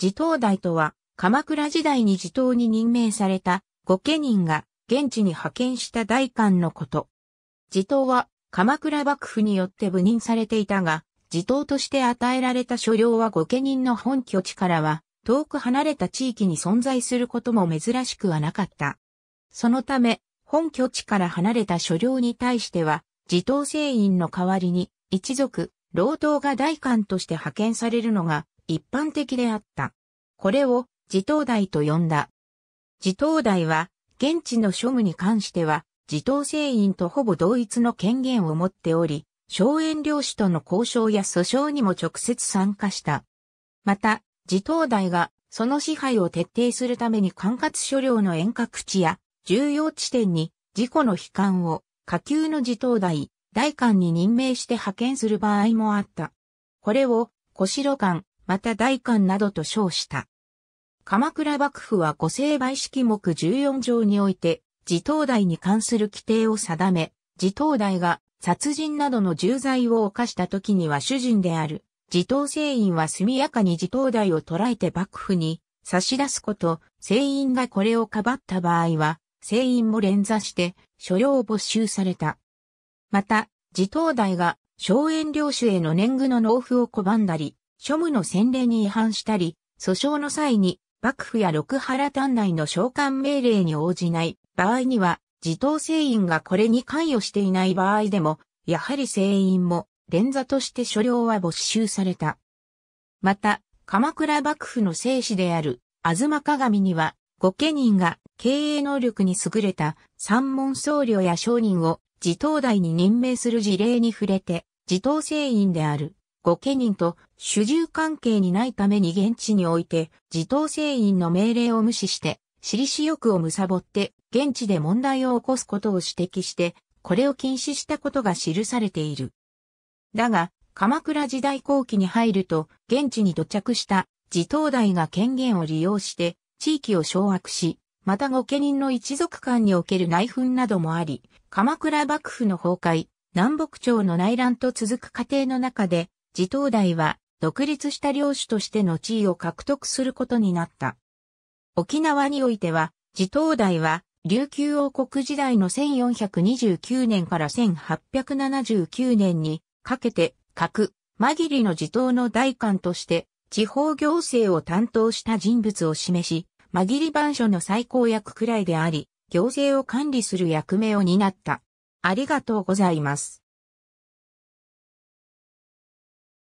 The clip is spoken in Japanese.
地頭代とは、鎌倉時代に地頭に任命された御家人が現地に派遣した代官のこと。地頭は鎌倉幕府によって部任されていたが、地頭として与えられた所領は御家人の本拠地からは、遠く離れた地域に存在することも珍しくはなかった。そのため、本拠地から離れた所領に対しては、地頭制員の代わりに、一族、労働が代官として派遣されるのが一般的であった。これを自頭代と呼んだ。自頭代は、現地の庶務に関しては、自頭製員とほぼ同一の権限を持っており、荘園領主との交渉や訴訟にも直接参加した。また、自頭代がその支配を徹底するために管轄所領の遠隔地や重要地点に事故の悲観を下級の自頭代、代官に任命して派遣する場合もあった。これを小城官、また大官などと称した。鎌倉幕府は御成敗式目14条において、自党代に関する規定を定め、自頭代が殺人などの重罪を犯した時には主人である。自頭聖員は速やかに自頭代を捕らえて幕府に差し出すこと、聖員がこれをかばった場合は、聖員も連座して所領を没収された。また、自頭代が荘園領主への年貢の納付を拒んだり、庶務の先例に違反したり、訴訟の際に幕府や六原丹内の召喚命令に応じない場合には、自党聖員がこれに関与していない場合でも、やはり聖員も連座として所領は没収された。また、鎌倉幕府の聖師である、吾妻鏡には、御家人が経営能力に優れた三門僧侶や商人を自党代に任命する事例に触れて、自党聖員である御家人と主従関係にないために現地において、自党政員の命令を無視して、私利私欲を貪って、現地で問題を起こすことを指摘して、これを禁止したことが記されている。だが、鎌倉時代後期に入ると、現地に土着した自党大が権限を利用して、地域を掌握し、また御家人の一族間における内紛などもあり、鎌倉幕府の崩壊、南北朝の内乱と続く過程の中で、自東大は独立した領主としての地位を獲得することになった。沖縄においては、自東大は琉球王国時代の1429年から1879年にかけて、各、間切りの自東の大官として地方行政を担当した人物を示し、間切り番所の最高役くらいであり、行政を管理する役目を担った。ありがとうございます。